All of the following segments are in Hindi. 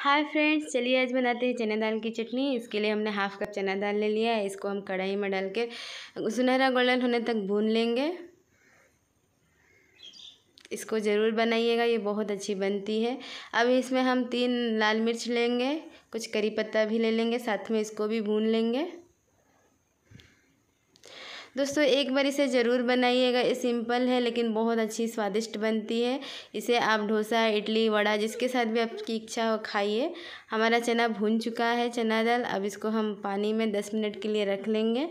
हाय फ्रेंड्स चलिए आज बनाते हैं चने दाल की चटनी इसके लिए हमने हाफ़ कप चना दाल ले लिया है इसको हम कढ़ाई में डाल के सुनहरा गोल्डन होने तक भून लेंगे इसको ज़रूर बनाइएगा ये बहुत अच्छी बनती है अब इसमें हम तीन लाल मिर्च लेंगे कुछ करी पत्ता भी ले लेंगे साथ में इसको भी भून लेंगे दोस्तों एक बार इसे ज़रूर बनाइएगा ये सिंपल है लेकिन बहुत अच्छी स्वादिष्ट बनती है इसे आप डोसा इडली वड़ा जिसके साथ भी आपकी इच्छा हो खाइए हमारा चना भून चुका है चना दाल अब इसको हम पानी में दस मिनट के लिए रख लेंगे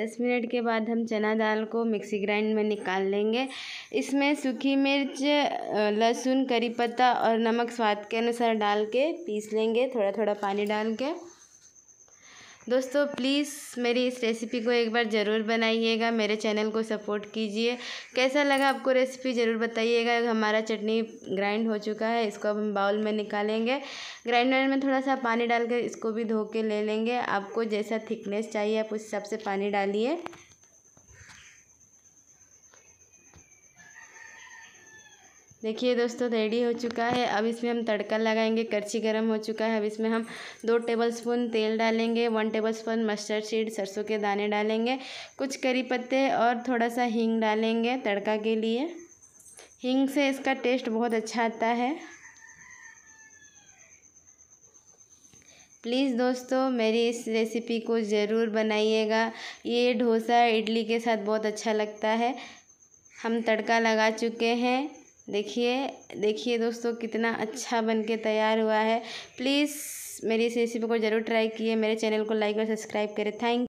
दस मिनट के बाद हम चना दाल को मिक्सी ग्राइंड में निकाल लेंगे इसमें सूखी मिर्च लहसुन करी पत्ता और नमक स्वाद के अनुसार डाल के पीस लेंगे थोड़ा थोड़ा पानी डाल के दोस्तों प्लीज़ मेरी इस रेसिपी को एक बार ज़रूर बनाइएगा मेरे चैनल को सपोर्ट कीजिए कैसा लगा आपको रेसिपी ज़रूर बताइएगा हमारा चटनी ग्राइंड हो चुका है इसको अब हम बाउल में निकालेंगे ग्राइंडर में थोड़ा सा पानी डाल कर इसको भी धो के ले लेंगे आपको जैसा थिकनेस चाहिए आप उस हिसाब से पानी डालिए देखिए दोस्तों रेडी हो चुका है अब इसमें हम तड़का लगाएंगे करछी गरम हो चुका है अब इसमें हम दो टेबलस्पून तेल डालेंगे वन टेबलस्पून मस्टर्ड सीड सरसों के दाने डालेंगे कुछ करी पत्ते और थोड़ा सा हींग डालेंगे तड़का के लिए हींग से इसका टेस्ट बहुत अच्छा आता है प्लीज़ दोस्तों मेरी इस रेसिपी को ज़रूर बनाइएगा ये डोसा इडली के साथ बहुत अच्छा लगता है हम तड़का लगा चुके हैं देखिए देखिए दोस्तों कितना अच्छा बन के तैयार हुआ है प्लीज़ मेरी इस रेसिपी को ज़रूर ट्राई किए मेरे चैनल को लाइक और सब्सक्राइब करें थैंक